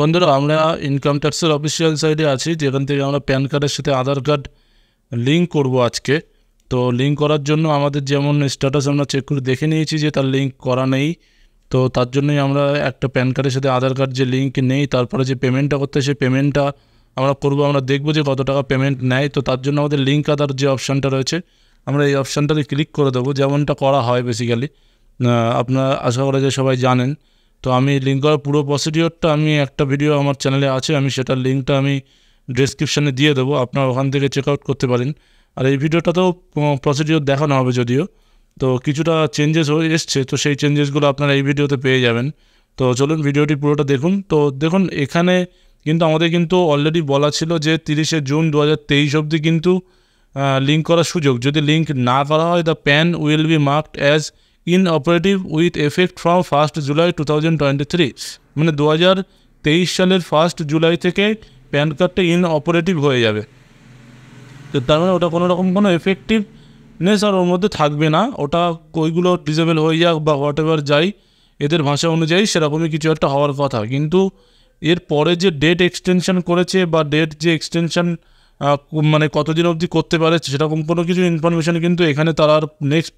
বন্ধুরা আমরা ইনকাম ট্যাক্সের অফিসিয়াল সাইডে আছি যেখান থেকে আমরা প্যান কার্ডের সাথে আধার কার্ড লিঙ্ক করব আজকে তো লিঙ্ক করার জন্য আমাদের যেমন স্ট্যাটাস আমরা চেক করে দেখে নিয়েছি যে তার লিঙ্ক করা নেই তো তার জন্যই আমরা একটা প্যান কার্ডের সাথে আধার কার্ড যে লিঙ্ক নেই তারপরে যে পেমেন্টটা করতে সেই পেমেন্টটা আমরা করব আমরা দেখব যে কত টাকা পেমেন্ট নেয় তো তার জন্য আমাদের লিঙ্ক আধার যে অপশানটা রয়েছে আমরা এই অপশানটাতে ক্লিক করে দেবো যেমনটা করা হয় বেসিক্যালি আপনার আশা করা যে সবাই জানেন তো আমি লিঙ্ক করার পুরো প্রসিডিওরটা আমি একটা ভিডিও আমার চ্যানেলে আছে আমি সেটার লিঙ্কটা আমি ডিসক্রিপশানে দিয়ে দেবো আপনারা ওখান থেকে চেক আউট করতে পারেন আর এই ভিডিওটাতেও প্রসিডিওর দেখানো হবে যদিও তো কিছুটা চেঞ্জেস হয়ে এসছে তো সেই চেঞ্জেসগুলো আপনারা এই ভিডিওতে পেয়ে যাবেন তো চলুন ভিডিওটি পুরোটা দেখুন তো দেখুন এখানে কিন্তু আমাদের কিন্তু অলরেডি বলা ছিল যে তিরিশে জুন দু হাজার তেইশ অবধি কিন্তু লিঙ্ক করার সুযোগ যদি লিঙ্ক না করা হয় the PAN will be marked as inoperative with effect from first July two thousand twenty three মানে দু হাজার তেইশ সালের ফার্স্ট জুলাই থেকে প্যান কার্ডটা ইনঅপারেটিভ হয়ে যাবে তো তার মানে ওটা কোনো রকম কোনো এফেক্টিভনেস আর ওর মধ্যে থাকবে না ওটা কইগুলো ডিসেবল হয়ে যাক বা হোয়াট এভার যাই এদের ভাষা অনুযায়ী সেরকমই কিছু একটা হওয়ার কথা কিন্তু এর পরে যে ডেট এক্সটেনশন করেছে বা ডেট যে এক্সটেনশন মানে কতদিন অবধি করতে পারে সেরকম কোনো কিছু ইনফরমেশান কিন্তু এখানে তারা আর নেক্সট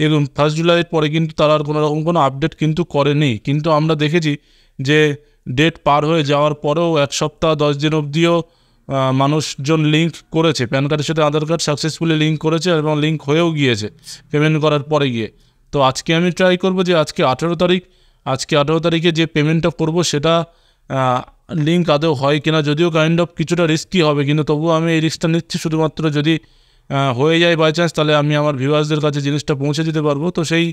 দেখুন ফার্স্ট জুলাইয়ের পরে কিন্তু তারা আর কোনো রকম কোনো আপডেট কিন্তু করেনি কিন্তু আমরা দেখেছি যে ডেট পার হয়ে যাওয়ার পরেও এক সপ্তাহ দশ দিন অবধিও মানুষজন লিঙ্ক করেছে প্যান কার্ডের সাথে আধার কার্ড সাকসেসফুলি লিঙ্ক করেছে এবং লিঙ্ক হয়েও গিয়েছে পেমেন্ট করার পরে গিয়ে তো আজকে আমি ট্রাই করব যে আজকে আঠেরো তারিখ আজকে আঠেরো তারিখে যে পেমেন্টটা করব সেটা লিঙ্ক আদৌ হয় কিনা যদিও কাইন্ড অফ কিছুটা রিস্কি হবে কিন্তু তবুও আমি এই রিস্কটা নিচ্ছি শুধুমাত্র যদি হয়ে যায় বাই চান্স তাহলে আমি আমার ভিউয়ার্সদের কাছে জিনিসটা পৌঁছে দিতে পারবো তো সেই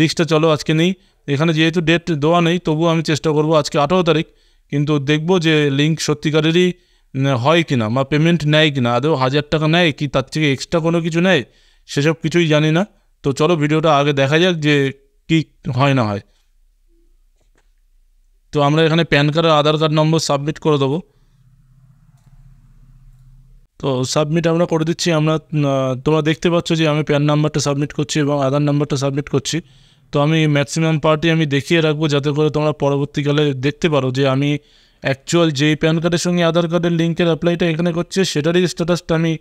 রিক্সটা চলো আজকে নেই এখানে যেহেতু ডেট দেওয়া নেই তবুও আমি চেষ্টা করব আজকে আঠারো তারিখ কিন্তু দেখব যে লিঙ্ক সত্যিকারেরই হয় কি না বা পেমেন্ট নেয় কি না আদৌ হাজার টাকা নেয় কি তার থেকে এক্সট্রা কোনো কিছু নেয় সেসব কিছুই জানি না তো চলো ভিডিওটা আগে দেখা যাক যে কি হয় না হয় তো আমরা এখানে প্যান কার্ড আর আধার কার্ড নম্বর সাবমিট করে দেবো তো সাবমিট আমরা করে দিচ্ছি আমরা তোমরা দেখতে পাচ্ছ যে আমি প্যান নাম্বারটা সাবমিট করছি এবং আধার নাম্বারটা সাবমিট করছি তো আমি ম্যাক্সিমাম পার্টি আমি দেখিয়ে রাখবো যাতে করে তোমরা পরবর্তীকালে দেখতে পারো যে আমি অ্যাকচুয়াল যেই প্যান কার্ডের সঙ্গে আধার কার্ডের লিঙ্কের অ্যাপ্লাইটা এখানে করছে সেটারই স্ট্যাটাসটা আমি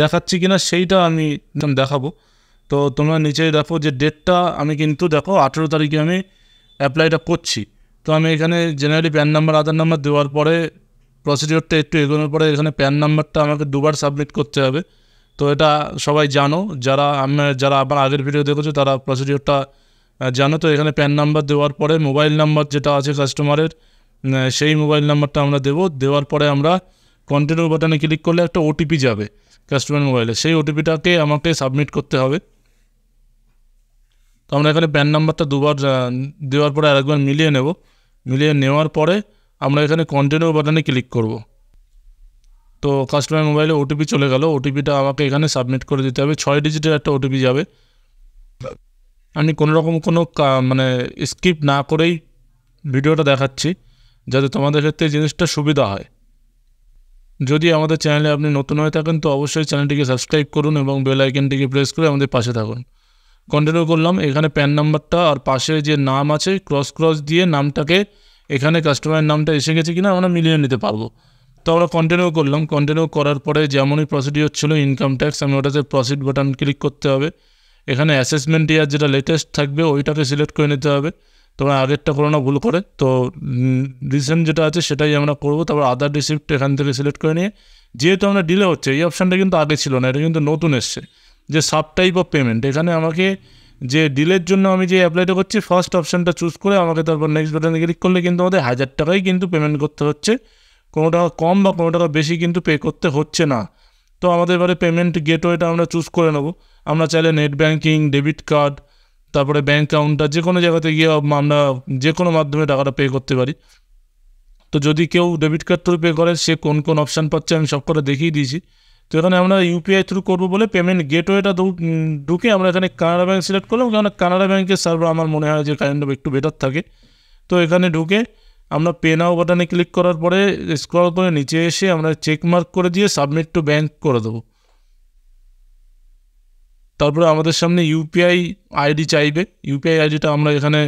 দেখাচ্ছি কিনা সেইটা আমি দেখাবো তো তোমরা নিচেই দেখো যে ডেটটা আমি কিন্তু দেখো আঠেরো তারিখে আমি অ্যাপ্লাইটা করছি তো আমি এখানে generally PAN number Aadhaar number দেওয়ার পরে প্রসিডিওরটা একটু এগোনোর পরে এখানে প্যান নাম্বারটা আমাকে দুবার সাবমিট করতে হবে তো এটা সবাই জানো যারা আমি যারা আমার আগের ভিডিও দেখেছো তারা প্রসিডিওরটা জানো তো এখানে প্যান নাম্বার দেওয়ার পরে মোবাইল নাম্বার যেটা আছে কাস্টমারের সেই মোবাইল নাম্বারটা আমরা দেবো দেওয়ার পরে আমরা কন্টিনিউ বাটনে ক্লিক করলে একটা ওটিপি যাবে কাস্টমার মোবাইলে সেই ওটিপিটাকে আমাকে সাবমিট করতে হবে তো আমরা এখানে প্যান নাম্বারটা দুবার দেওয়ার পরে আরেকবার মিলিয়ে নেব মিলিয়ে নেওয়ার পরে আমরা এখানে কন্টিনিউ বাটনে ক্লিক করব তো কাস্টমার মোবাইলে ওটিপি চলে গেল ওটিপিটা আমাকে এখানে সাবমিট করে দিতে হবে ছয় ডিজিটের একটা ওটিপি যাবে আমি কোনো রকম কোনো মানে স্কিপ না করেই ভিডিওটা দেখাচ্ছি যাতে তোমাদের ক্ষেত্রে জিনিসটা সুবিধা হয় যদি আমাদের চ্যানেলে আপনি নতুন হয়ে থাকেন তো অবশ্যই চ্যানেলটিকে সাবস্ক্রাইব করুন এবং বেল আইকনটিকে প্রেস করে আমাদের পাশে থাকুন কন্টিনিউ করলাম এখানে প্যান নাম্বারটা আর পাশে যে নাম আছে ক্রস ক্রস দিয়ে নামটাকে এখানে কাস্টমারের নামটা এসে গেছে কিনা আমরা মিলিয়ে নিতে পারবো তো আমরা কন্টিনিউ করলাম কন্টিনিউ করার পরে যেমনই প্রসিডিওর ছিল ইনকাম ট্যাক্স আমি ওটাতে প্রসিড বাটন ক্লিক করতে হবে এখানে অ্যাসেসমেন্ট ইয়ার যেটা লেটেস্ট থাকবে ওইটাকে সিলেক্ট করে নিতে হবে তোমরা আগেরটা করো না ভুল করে তো রিসেন্ট যেটা আছে সেটাই আমরা করবো তারপর আদার রিসিপ্ট এখান থেকে সিলেক্ট করে নিয়ে যেহেতু আমরা ডিলে হচ্ছে এই অপশানটা কিন্তু আগে ছিল না এটা কিন্তু নতুন এসছে যে সাব টাইপ অফ পেমেন্ট এখানে আমাকে যে ডিলের জন্য আমি যে অ্যাপ্লাইটা করছি ফার্স্ট অপশানটা চুজ করে আমাকে তারপর নেক্সট বাটনে ক্লিক করলে কিন্তু আমাদের হাজার টাকাই কিন্তু পেমেন্ট করতে হচ্ছে কোনো টাকা কম বা কোনো টাকা বেশি কিন্তু পে করতে হচ্ছে না তো আমাদের এবারে পেমেন্ট গেটওয়েটা আমরা চুজ করে নেব আমরা চাইলে নেট ব্যাঙ্কিং ডেবিট কার্ড তারপরে ব্যাঙ্ক অ্যাকাউন্টটা যে কোনো জায়গাতে গিয়ে আমরা যে কোনো মাধ্যমে টাকাটা পে করতে পারি তো যদি কেউ ডেবিট কার্ড থ্রু পে করে সে কোন কোন অপশান পাচ্ছে আমি সব করে দেখিয়ে দিয়েছি তো এখানে আমরা ইউপিআই থ্রু করবো বলে পেমেন্ট গেটওয়েটা ঢুকে আমরা এখানে কানাডা ব্যাঙ্ক সিলেক্ট করলাম কারণ কানাডা ব্যাঙ্কের সার্ভার আমার মনে হয় যে কাইন্ড অফ একটু বেটার থাকে তো এখানে ঢুকে আমরা পে নাও বাটনে ক্লিক করার পরে স্ক্রল করে নিচে এসে আমরা চেক মার্ক করে দিয়ে সাবমিট টু ব্যাঙ্ক করে দেবো তারপরে আমাদের সামনে ইউপিআই আইডি চাইবে ইউপিআই আইডিটা আমরা এখানে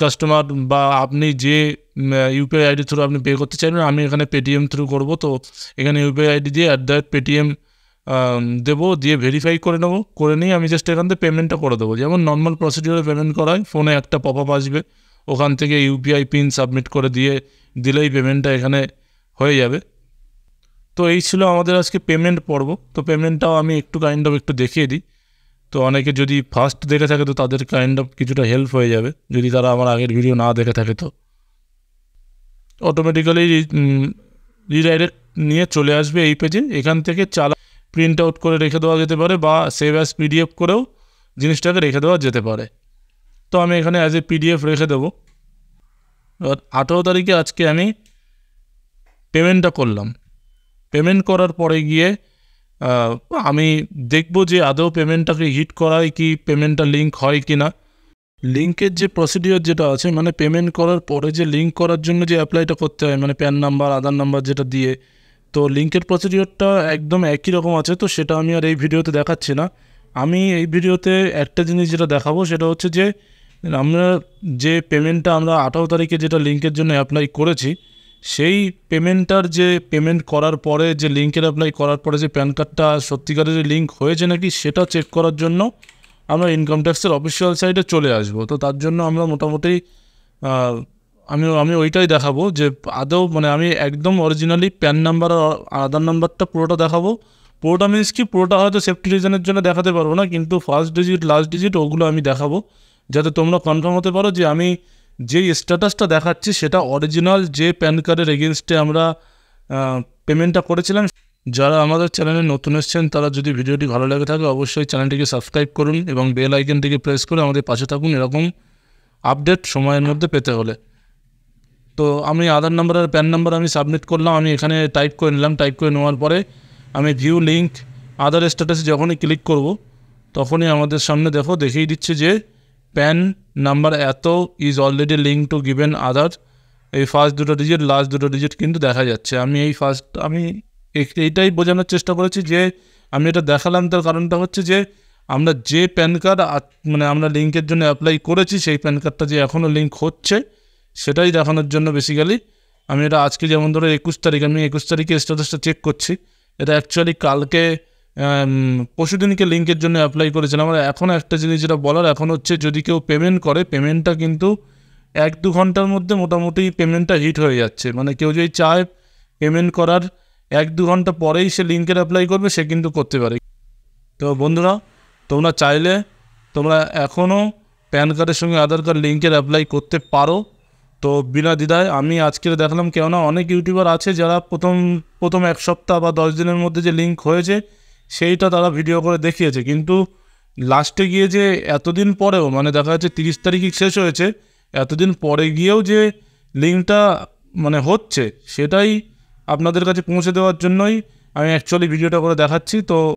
কাস্টমার বা আপনি যে ইউপিআই আইডি থ্রু আপনি পে করতে চাইবেন আমি এখানে পেটিএম থ্রু করব তো এখানে ইউপিআই আইডি দিয়ে অ্যাট দ্য রেট পেটিএম দেবো দিয়ে ভেরিফাই করে নেবো করে নিয়ে আমি জাস্ট এখান থেকে পেমেন্টটা করে দেবো যেমন নর্মাল প্রসিডিওরে পেমেন্ট করা হয় ফোনে একটা পপ আপ আসবে ওখান থেকে ইউপিআই পিন সাবমিট করে দিয়ে দিলেই পেমেন্টটা এখানে হয়ে যাবে তো এই ছিল আমাদের আজকে পেমেন্ট পর্ব তো পেমেন্টটাও আমি একটু কাইন্ড অফ একটু দেখিয়ে দিই তো অনেকে যদি ফার্স্ট দেখে থাকে তো তাদের কাইন্ড অফ কিছুটা হেল্প হয়ে যাবে যদি তারা আমার আগের ভিডিও না দেখে থাকে তো অটোমেটিক্যালি রিডাইরেক্ট নিয়ে চলে আসবে এই পেজে এখান থেকে চালা প্রিন্ট আউট করে রেখে দেওয়া যেতে পারে বা সেভ অ্যাজ পিডিএফ করেও জিনিসটাকে রেখে দেওয়া যেতে পারে তো আমি এখানে অ্যাজ এ পিডিএফ রেখে দেবো এবার আঠেরো তারিখে আজকে আমি পেমেন্টটা করলাম পেমেন্ট করার পরে গিয়ে আমি দেখব যে আদৌ পেমেন্টটাকে হিট করায় কি পেমেন্টটা লিঙ্ক হয় কি না লিঙ্কের যে প্রসিডিওর যেটা আছে মানে পেমেন্ট করার পরে যে লিঙ্ক করার জন্য যে অ্যাপ্লাইটা করতে হয় মানে প্যান নাম্বার আধার নাম্বার যেটা দিয়ে তো লিঙ্কের প্রসিডিওরটা একদম একই রকম আছে তো সেটা আমি আর এই ভিডিওতে দেখাচ্ছি না আমি এই ভিডিওতে একটা জিনিস যেটা দেখাবো সেটা হচ্ছে যে আমরা যে পেমেন্টটা আমরা আঠারো তারিখে যেটা লিঙ্কের জন্য অ্যাপ্লাই করেছি সেই পেমেন্টটার যে পেমেন্ট করার পরে যে লিঙ্কের অ্যাপ্লাই করার পরে যে প্যান কার্ডটা সত্যিকারের লিঙ্ক হয়েছে নাকি সেটা চেক করার জন্য আমরা ইনকাম ট্যাক্সের অফিসিয়াল সাইটে চলে আসব তো তার জন্য আমরা মোটামুটি আমি আমি ওইটাই দেখাবো যে আদৌ মানে আমি একদম অরিজিনালি প্যান নাম্বার আর আধার নাম্বারটা পুরোটা দেখাবো পুরোটা মিনস কি পুরোটা হয়তো সেফটি রিজনের জন্য দেখাতে পারবো না কিন্তু ফার্স্ট ডিজিট লাস্ট ডিজিট ওগুলো আমি দেখাবো যাতে তোমরা কনফার্ম হতে পারো যে আমি যে স্ট্যাটাসটা দেখাচ্ছি সেটা অরিজিনাল যে প্যান কার্ডের এগেনস্টে আমরা পেমেন্টটা করেছিলাম যারা আমাদের চ্যানেলে নতুন এসছেন তারা যদি ভিডিওটি ভালো লাগে থাকে অবশ্যই চ্যানেলটিকে সাবস্ক্রাইব করুন এবং বেল আইকনটিকে প্রেস করে আমাদের পাশে থাকুন এরকম আপডেট সময়ের মধ্যে পেতে হলে তো আমি আধার নাম্বার আর প্যান নাম্বার আমি সাবমিট করলাম আমি এখানে টাইপ করে নিলাম টাইপ করে নেওয়ার পরে আমি ভিউ লিঙ্ক আধার স্ট্যাটাসে যখনই ক্লিক করব তখনই আমাদের সামনে দেখো দেখিয়ে দিচ্ছে যে প্যান নাম্বার এত is already link to given other এই ফার্স্ট দুটো ডিজিট লাস্ট দুটো ডিজিট কিন্তু দেখা যাচ্ছে আমি এই ফার্স্ট আমি এইটাই বোঝানোর চেষ্টা করেছি যে আমি এটা দেখালাম তার কারণটা হচ্ছে যে আমরা যে প্যান কার্ড মানে আমরা লিঙ্কের জন্য অ্যাপ্লাই করেছি সেই প্যান কার্ডটা যে এখনও লিঙ্ক হচ্ছে সেটাই দেখানোর জন্য বেসিক্যালি আমি এটা আজকে যেমন ধরো একুশ তারিখ আমি একুশ তারিখে স্ট্যাটাসটা চেক করছি এটা অ্যাকচুয়ালি কালকে পশুদিনকে লিঙ্কের জন্য অ্যাপ্লাই করেছিলাম আমার এখন একটা জিনিস যেটা বলার এখন হচ্ছে যদি কেউ পেমেন্ট করে পেমেন্টটা কিন্তু এক দু ঘন্টার মধ্যে মোটামুটি পেমেন্টটা হিট হয়ে যাচ্ছে মানে কেউ যদি চায় পেমেন্ট করার এক দু ঘন্টা পরেই সে লিঙ্কের অ্যাপ্লাই করবে সে কিন্তু করতে পারে তো বন্ধুরা তোমরা চাইলে তোমরা এখনও প্যান কার্ডের সঙ্গে আধার কার্ড লিঙ্কের অ্যাপ্লাই করতে পারো তো বিনা দ্বিধায় আমি আজকে দেখালাম কেননা অনেক ইউটিউবার আছে যারা প্রথম প্রথম এক সপ্তাহ বা দশ দিনের মধ্যে যে লিঙ্ক হয়েছে সেইটা তারা ভিডিও করে দেখিয়েছে কিন্তু লাস্টে গিয়ে যে এতদিন পরেও মানে দেখা যাচ্ছে তিরিশ তারিখই শেষ হয়েছে এতদিন পরে গিয়েও যে লিঙ্কটা মানে হচ্ছে সেটাই আপনাদের কাছে পৌঁছে দেওয়ার জন্যই আমি অ্যাকচুয়ালি ভিডিওটা করে দেখাচ্ছি তো